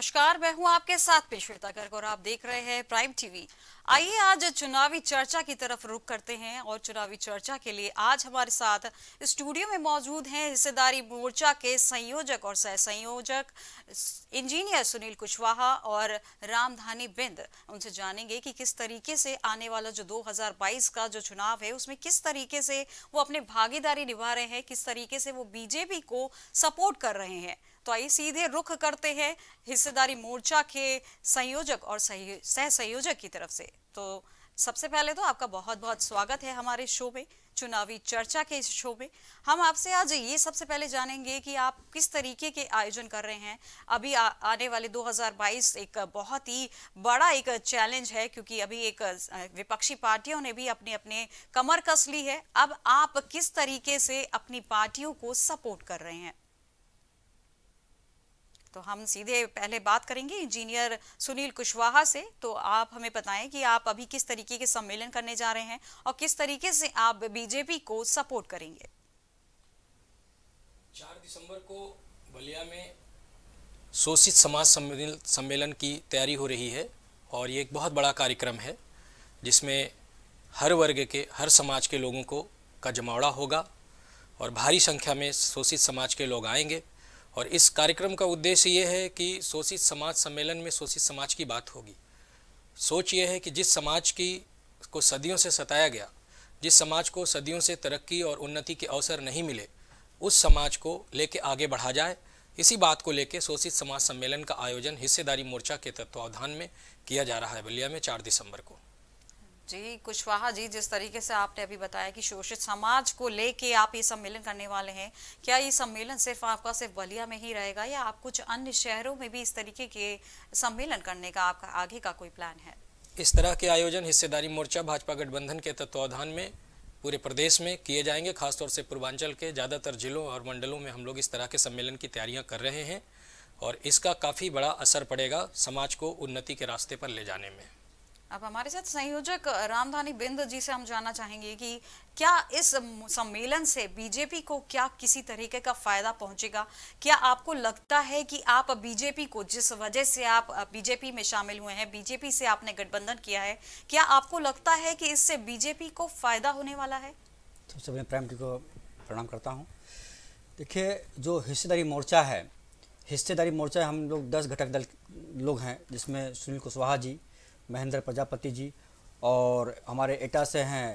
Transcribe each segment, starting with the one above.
नमस्कार मैं हूं आपके साथ में गर्ग और आप देख रहे हैं प्राइम टीवी आइए आज चुनावी चर्चा की तरफ रुख करते हैं और चुनावी चर्चा के लिए आज हमारे साथ स्टूडियो में मौजूद हैं हिस्सेदारी मोर्चा के संयोजक और सह संयोजक इंजीनियर सुनील कुशवाहा और रामधानी बिंद उनसे जानेंगे कि किस तरीके से आने वाला जो 2022 का जो चुनाव है उसमें किस तरीके से वो अपने भागीदारी निभा रहे हैं किस तरीके से वो बीजेपी को सपोर्ट कर रहे हैं तो आइए सीधे रुख करते हैं हिस्सेदारी मोर्चा के संयोजक और सह संयोजक की तरफ से तो सबसे पहले तो आपका बहुत बहुत स्वागत है हमारे शो में चुनावी चर्चा के इस शो में हम आपसे आज ये सबसे पहले जानेंगे कि आप किस तरीके के आयोजन कर रहे हैं अभी आ, आने वाले 2022 एक बहुत ही बड़ा एक चैलेंज है क्योंकि अभी एक विपक्षी पार्टियों ने भी अपने अपने कमर कस ली है अब आप किस तरीके से अपनी पार्टियों को सपोर्ट कर रहे हैं तो हम सीधे पहले बात करेंगे इंजीनियर सुनील कुशवाहा से तो आप हमें बताएं कि आप अभी किस तरीके के सम्मेलन करने जा रहे हैं और किस तरीके से आप बीजेपी को सपोर्ट करेंगे चार दिसंबर को बलिया में शोषित समाज सम्मेलन सम्मेलन की तैयारी हो रही है और ये एक बहुत बड़ा कार्यक्रम है जिसमें हर वर्ग के हर समाज के लोगों को का जमावड़ा होगा और भारी संख्या में शोषित समाज के लोग आएंगे और इस कार्यक्रम का उद्देश्य ये है कि शोषित समाज सम्मेलन में शोषित समाज की बात होगी सोच ये है कि जिस समाज की को सदियों से सताया गया जिस समाज को सदियों से तरक्की और उन्नति के अवसर नहीं मिले उस समाज को लेके आगे बढ़ा जाए इसी बात को लेकर शोषित समाज सम्मेलन का आयोजन हिस्सेदारी मोर्चा के तत्वावधान में किया जा रहा है बलिया में चार दिसंबर को जी कुशवाहा जी जिस तरीके से आपने अभी बताया कि शोषित समाज को लेके आप ये सम्मेलन करने वाले हैं क्या ये सम्मेलन सिर्फ आपका सिर्फ बलिया में ही रहेगा या आप कुछ अन्य शहरों में भी इस तरीके के सम्मेलन करने का आपका आगे का कोई प्लान है इस तरह के आयोजन हिस्सेदारी मोर्चा भाजपा गठबंधन के तत्वावधान में पूरे प्रदेश में किए जाएंगे खासतौर से पूर्वांचल के ज़्यादातर जिलों और मंडलों में हम लोग इस तरह के सम्मेलन की तैयारियां कर रहे हैं और इसका काफ़ी बड़ा असर पड़ेगा समाज को उन्नति के रास्ते पर ले जाने में अब हमारे साथ संयोजक रामधानी बिंद जी से हम जानना चाहेंगे कि क्या इस सम्मेलन से बीजेपी को क्या किसी तरीके का फायदा पहुंचेगा क्या आपको लगता है कि आप बीजेपी को जिस वजह से आप बीजेपी में शामिल हुए हैं बीजेपी से आपने गठबंधन किया है क्या आपको लगता है कि इससे बीजेपी को फायदा होने वाला है तो सबसे पहले प्रेम जी को प्रणाम करता हूँ देखिए जो हिस्सेदारी मोर्चा है हिस्सेदारी मोर्चा हम लोग दस घटक दल लोग हैं जिसमें सुनील कुशवाहा जी महेंद्र प्रजापति जी और हमारे एटा से हैं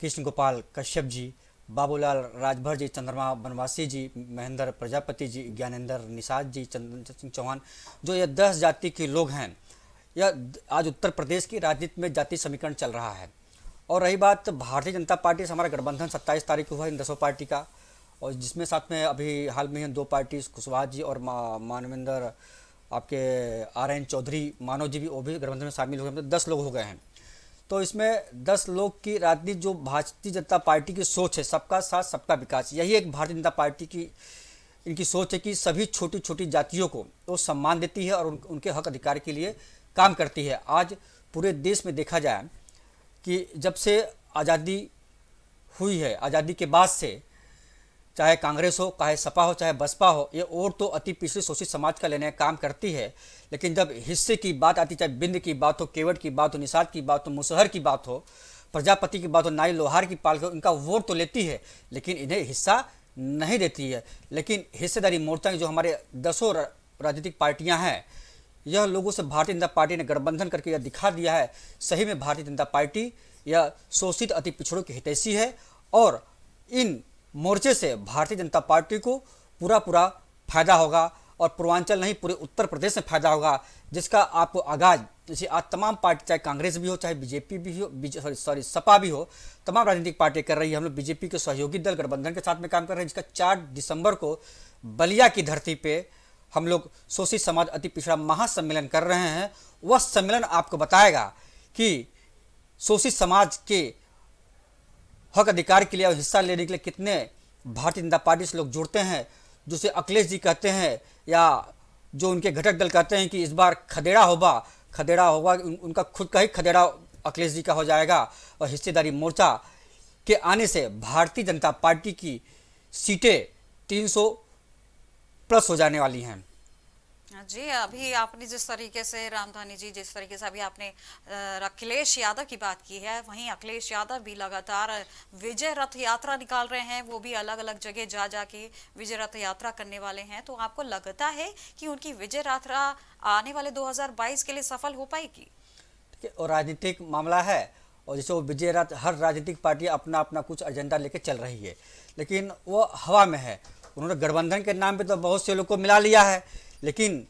कृष्ण गोपाल कश्यप जी बाबूलाल राजभर जी चंद्रमा बनवासी जी महेंद्र प्रजापति जी ज्ञानेंद्र निषाद जी चंद्र सिंह चौहान जो ये दस जाति के लोग हैं यह आज उत्तर प्रदेश की राजनीति में जाति समीकरण चल रहा है और रही बात भारतीय जनता पार्टी से हमारा गठबंधन सत्ताईस तारीख को हुआ इन दसों पार्टी का और जिसमें साथ में अभी हाल में दो पार्टी कुशवाहा जी और मानवेंद्र आपके आर एन चौधरी मानव जी भी वो भी गठबंधन में शामिल हो गए मतलब दस लोग हो गए हैं तो इसमें दस लोग की राजनीति जो भारतीय जनता पार्टी की सोच है सबका साथ सबका विकास यही एक भारतीय जनता पार्टी की इनकी सोच है कि सभी छोटी छोटी जातियों को वो सम्मान देती है और उन, उनके हक अधिकार के लिए काम करती है आज पूरे देश में देखा जाए कि जब से आज़ादी हुई है आज़ादी के बाद से चाहे कांग्रेस हो चाहे सपा हो चाहे बसपा हो ये और तो अति पिछड़ी शोषित समाज का लेने काम करती है लेकिन जब हिस्से की बात आती चाहे बिंद की बात हो केवट की बात हो निषाद की बात हो मुसहर की बात हो प्रजापति की बात हो नाई लोहार की पाल हो इनका वोट तो लेती है लेकिन इन्हें हिस्सा नहीं देती है लेकिन हिस्सेदारी मोर्चा की जो हमारे दसों राजनीतिक पार्टियां हैं यह लोगों से भारतीय जनता पार्टी ने गठबंधन करके यह दिखा दिया है सही में भारतीय जनता पार्टी यह शोषित अति पिछड़ों की हितैषी है और इन मोर्चे से भारतीय जनता पार्टी को पूरा पूरा फायदा होगा और पूर्वांचल नहीं पूरे उत्तर प्रदेश में फायदा होगा जिसका आपको आगाज जैसे आज तमाम पार्टी चाहे कांग्रेस भी हो चाहे बीजेपी भी हो सॉरी सॉरी सपा भी हो तमाम राजनीतिक पार्टी कर रही है हम लोग बीजेपी के सहयोगी दल गठबंधन के साथ में काम कर रहे हैं जिसका चार दिसंबर को बलिया की धरती पे हम लोग शोषित समाज अति पिछड़ा महासम्मेलन कर रहे हैं वह सम्मेलन आपको बताएगा कि शोषित समाज के हक अधिकार के लिए और हिस्सा लेने के लिए कितने भारतीय जनता पार्टी से लोग जुड़ते हैं जिसे अखिलेश जी कहते हैं या जो उनके घटक दल कहते हैं कि इस बार खदेड़ा होगा खदेड़ा होगा उनका खुद का ही खदेड़ा अखिलेश जी का हो जाएगा और हिस्सेदारी मोर्चा के आने से भारतीय जनता पार्टी की सीटें 300 प्लस हो जाने वाली हैं जी अभी आपने जिस तरीके से रामधानी जी जिस तरीके से अभी आपने अखिलेश यादव की बात की है वहीं अखिलेश यादव भी लगातार विजय रथ यात्रा निकाल रहे हैं वो भी अलग अलग जगह जा जा के विजय रथ यात्रा करने वाले हैं तो आपको लगता है कि उनकी विजय यात्रा आने वाले 2022 के लिए सफल हो पाएगी ठीक है और राजनीतिक मामला है और जैसे वो विजय रथ हर राजनीतिक पार्टी अपना अपना कुछ एजेंडा लेकर चल रही है लेकिन वो हवा में है उन्होंने गठबंधन के नाम पर तो बहुत से लोग को मिला लिया है लेकिन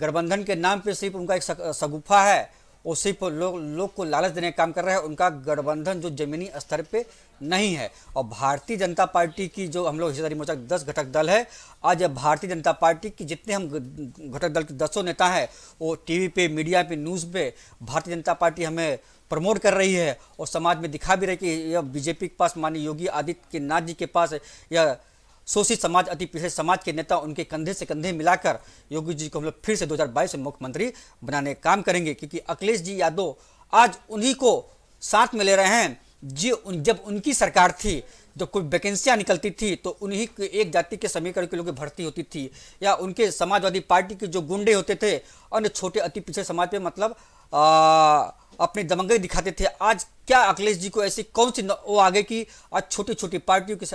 गठबंधन के नाम पे सिर्फ उनका एक सगुफा है वो सिर्फ लोग लोग को लालच देने का काम कर रहे हैं उनका गठबंधन जो जमीनी स्तर पे नहीं है और भारतीय जनता पार्टी की जो हम लोग हिस्सेदारी मोर्चा दस घटक दल है आज भारतीय जनता पार्टी की जितने हम घटक दल के दसों नेता हैं वो टीवी पे मीडिया पे न्यूज़ पे भारतीय जनता पार्टी हमें प्रमोट कर रही है और समाज में दिखा भी रही कि यह बीजेपी के पास माननीय योगी आदित्यनाथ जी के पास या शोषित समाज अति पिछड़े समाज के नेता उनके कंधे से कंधे मिलाकर योगी जी को हम लोग फिर से 2022 में मुख्यमंत्री बनाने का काम करेंगे क्योंकि अखिलेश जी यादव आज उन्हीं को साथ में ले रहे हैं जी उन, जब उनकी सरकार थी जब कोई वैकेंसियाँ निकलती थी तो उन्हीं के एक जाति के समीकरण के लोग भर्ती होती थी या उनके समाजवादी पार्टी के जो गुंडे होते थे अन्य छोटे अति पिछड़े समाज पर मतलब आ, अपने दमंगे दिखाते थे आज क्या अखिलेश जी को ऐसी कौन सी वो आगे की आज छोटी छोटी पार्टियों के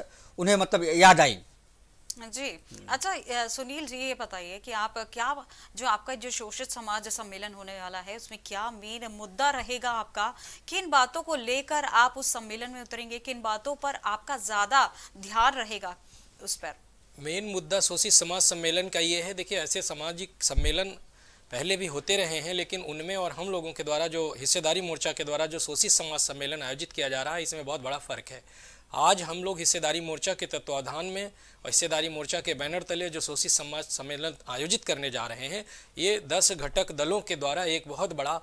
उन्हें मतलब याद आई जी अच्छा सुनील जी ये बताइए कि आप क्या जो आपका जो शोषित समाज सम्मेलन होने वाला है उसमें क्या मेन मुद्दा रहेगा आपका किन बातों को लेकर आप उस सम्मेलन में उतरेंगे किन बातों पर आपका ज्यादा ध्यान रहेगा उस पर मेन मुद्दा शोषित समाज सम्मेलन का ये है देखिए ऐसे सामाजिक सम्मेलन पहले भी होते रहे हैं लेकिन उनमें और हम लोगों के द्वारा जो हिस्सेदारी मोर्चा के द्वारा जो शोषित समाज सम्मेलन आयोजित किया जा रहा है इसमें बहुत बड़ा फर्क है आज हम लोग हिस्सेदारी मोर्चा के तत्वाधान में और हिस्सेदारी मोर्चा के बैनर तले जो शोषित समाज सम्मेलन आयोजित करने जा रहे हैं ये दस घटक दलों के द्वारा एक बहुत बड़ा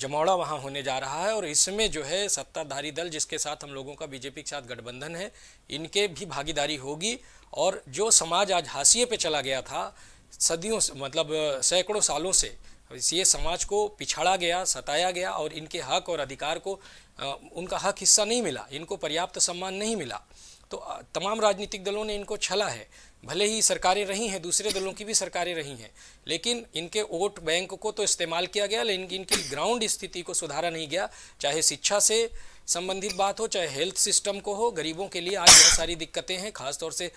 जमौड़ा वहाँ होने जा रहा है और इसमें जो है सत्ताधारी दल जिसके साथ हम लोगों का बीजेपी के साथ गठबंधन है इनके भी भागीदारी होगी और जो समाज आज हाशिए पे चला गया था सदियों से मतलब सैकड़ों सालों से ये समाज को पिछाड़ा गया सताया गया और इनके हक और अधिकार को उनका हक हिस्सा नहीं मिला इनको पर्याप्त सम्मान नहीं मिला तो तमाम राजनीतिक दलों ने इनको छला है भले ही सरकारें रही हैं दूसरे दलों की भी सरकारें रही हैं लेकिन इनके वोट बैंक को तो इस्तेमाल किया गया लेकिन इनकी ग्राउंड स्थिति को सुधारा नहीं गया चाहे शिक्षा से संबंधित बात हो चाहे हेल्थ सिस्टम को हो गरीबों के लिए आज बहुत सारी दिक्कतें हैं खासतौर से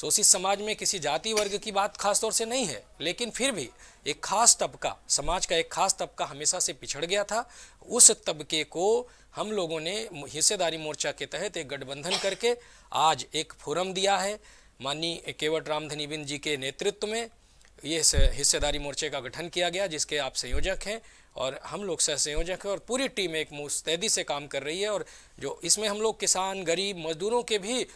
शोषित समाज में किसी जाति वर्ग की बात खासतौर से नहीं है लेकिन फिर भी एक खास तबका समाज का एक खास तबका हमेशा से पिछड़ गया था उस तबके को हम लोगों ने हिस्सेदारी मोर्चा के तहत एक गठबंधन करके आज एक फोरम दिया है माननीय केवट रामधनी बिंद जी के नेतृत्व में ये हिस्सेदारी मोर्चे का गठन किया गया जिसके आप संयोजक हैं और हम लोग सह संयोजक हैं और पूरी टीम एक मुस्तैदी से काम कर रही है और जो इसमें हम लोग किसान गरीब मजदूरों के भी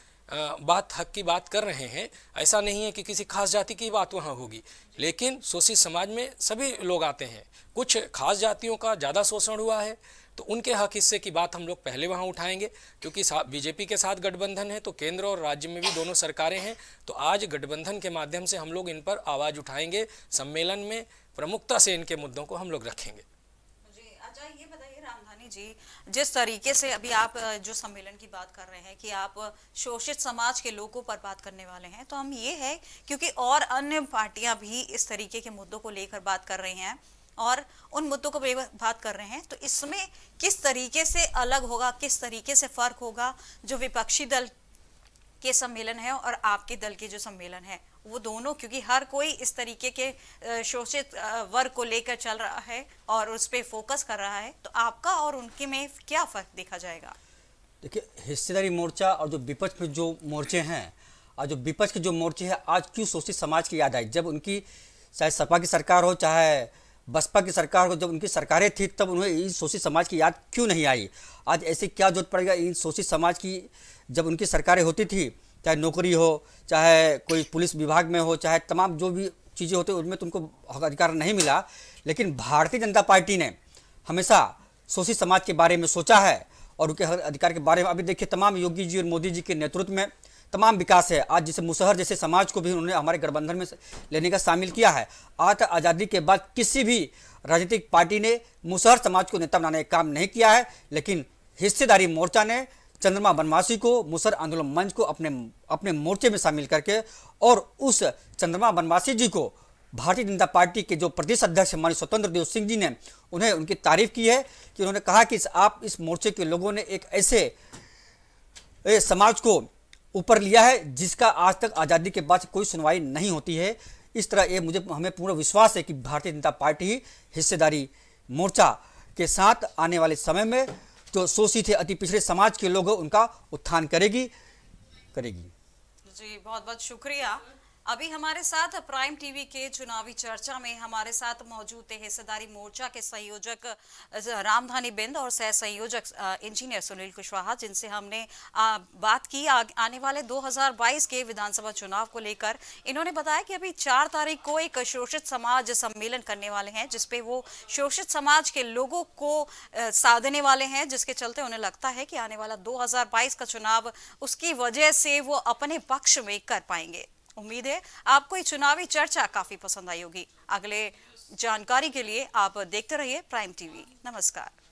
बात हक की बात कर रहे हैं ऐसा नहीं है कि किसी खास जाति की बात वहाँ होगी लेकिन शोषित समाज में सभी लोग आते हैं कुछ खास जातियों का ज़्यादा शोषण हुआ है तो उनके हक हिस्से की बात हम लोग पहले वहाँ उठाएंगे क्योंकि बीजेपी के साथ गठबंधन है तो केंद्र और राज्य में भी दोनों सरकारें हैं तो आज गठबंधन के माध्यम से हम लोग इन पर आवाज़ उठाएंगे सम्मेलन में प्रमुखता से इनके मुद्दों को हम लोग रखेंगे जी अच्छा जिस तरीके से अभी आप जो सम्मेलन की बात कर रहे हैं कि आप शोषित समाज के लोगों पर बात करने वाले हैं तो हम ये है क्योंकि और अन्य पार्टियां भी इस तरीके के मुद्दों को लेकर बात कर रही हैं और उन मुद्दों को बात कर रहे हैं तो इसमें किस तरीके से अलग होगा किस तरीके से फर्क होगा जो विपक्षी दल के सम्मेलन है और आपके दल के जो सम्मेलन है वो दोनों क्योंकि हर कोई इस तरीके के शोषित वर्ग को लेकर चल रहा है और उस पर फोकस कर रहा है तो आपका और उनके में क्या फर्क देखा जाएगा देखिए हिस्सेदारी मोर्चा और जो विपक्ष के जो मोर्चे हैं और जो विपक्ष के जो मोर्चे हैं आज क्यों शोषित समाज की याद आई जब उनकी चाहे सपा की सरकार हो चाहे बसपा की सरकार को जब उनकी सरकारें थी तब उन्हें इन शोषित समाज की याद क्यों नहीं आई आज ऐसी क्या जरूरत पड़ेगा इन शोषित समाज की जब उनकी सरकारें होती थी चाहे नौकरी हो चाहे कोई पुलिस विभाग में हो चाहे तमाम जो भी चीज़ें होती उनमें तुमको अधिकार नहीं मिला लेकिन भारतीय जनता पार्टी ने हमेशा शोषित समाज के बारे में सोचा है और उनके अधिकार के बारे में अभी देखिए तमाम योगी जी और मोदी जी के नेतृत्व में तमाम विकास है आज जैसे मुसहर जैसे समाज को भी उन्होंने हमारे गठबंधन में लेने का शामिल किया है आज आज़ादी के बाद किसी भी राजनीतिक पार्टी ने मुसहर समाज को नेता बनाने का काम नहीं किया है लेकिन हिस्सेदारी मोर्चा ने चंद्रमा बनवासी को मुसहर आंदोलन मंच को अपने अपने मोर्चे में शामिल करके और उस चंद्रमा बनवासी जी को भारतीय जनता पार्टी के जो प्रदेश अध्यक्ष माननीय स्वतंत्र देव सिंह जी ने उन्हें उनकी तारीफ की है कि उन्होंने कहा कि इस आप इस मोर्चे के लोगों ने एक ऐसे समाज को ऊपर लिया है जिसका आज तक आज़ादी के बाद कोई सुनवाई नहीं होती है इस तरह ये मुझे हमें पूरा विश्वास है कि भारतीय जनता पार्टी हिस्सेदारी मोर्चा के साथ आने वाले समय में जो शोषित है अति पिछड़े समाज के लोग उनका उत्थान करेगी करेगी जी बहुत बहुत शुक्रिया अभी हमारे साथ प्राइम टीवी के चुनावी चर्चा में हमारे साथ मौजूद थे हिस्सेदारी मोर्चा के संयोजक रामधानी बिंद और सह संयोजक इंजीनियर सुनील कुशवाहा जिनसे हमने बात की आने वाले 2022 के विधानसभा चुनाव को लेकर इन्होंने बताया कि अभी चार तारीख को एक शोषित समाज सम्मेलन करने वाले हैं जिसपे वो शोषित समाज के लोगों को साधने वाले हैं जिसके चलते उन्हें लगता है कि आने वाला दो का चुनाव उसकी वजह से वो अपने पक्ष में कर पाएंगे उम्मीद है आपको ये चुनावी चर्चा काफी पसंद आई होगी अगले जानकारी के लिए आप देखते रहिए प्राइम टीवी नमस्कार